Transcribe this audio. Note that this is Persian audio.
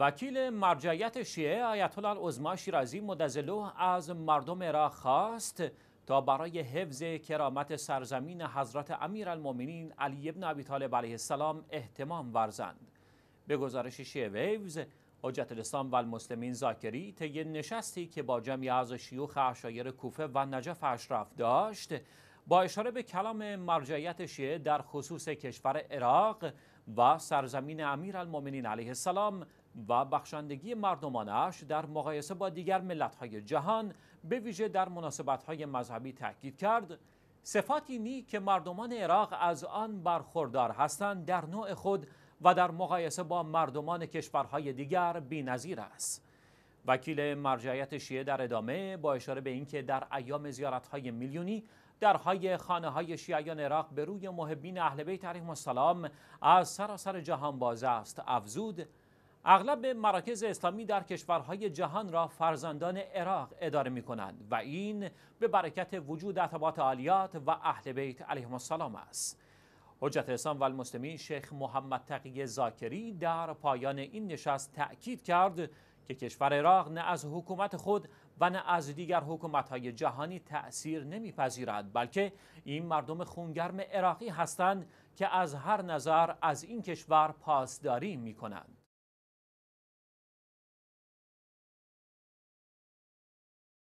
وکیل مرجعیت شیعه آیت الله عظما شیرازی مدزلو از مردم را خواست تا برای حفظ کرامت سرزمین حضرت امیرالمؤمنین علی ابن ابی طالب علیه السلام احتمام ورزند به گزارش شیعه ویوز حجت الاسلام و المسلمین زاکری طی نشستی که با جمعی از شیوخ اشایر کوفه و نجف اشرف داشت با اشاره به کلام مرجعیت شیعه در خصوص کشور عراق و سرزمین امیرالمؤمنین علیه السلام و بخشندگی مردمانش در مقایسه با دیگر ملت‌های جهان به ویژه در مناسبت‌های مذهبی تاکید کرد صفاتی نی که مردمان عراق از آن برخوردار هستند در نوع خود و در مقایسه با مردمان کشورهای دیگر بی‌نظیر است وکیل مرجعیت شیعه در ادامه با اشاره به اینکه در ایام زیارتهای میلیونی درهای خانه های شیعیان عراق به روی محبین اهل بیت علیهم السلام از سراسر جهان باز است افزود اغلب مراکز اسلامی در کشورهای جهان را فرزندان عراق اداره می کنند و این به برکت وجود اعتباط عالیات و اهل بیت علیهم السلام است حجت اسلام و المسلمین شیخ محمد تقی زاکری در پایان این نشست تأکید کرد که کشور عراق نه از حکومت خود و نه از دیگر حکومت‌های جهانی تأثیر نمیپذیرد بلکه این مردم خونگرم عراقی هستند که از هر نظر از این کشور پاسداری می‌کنند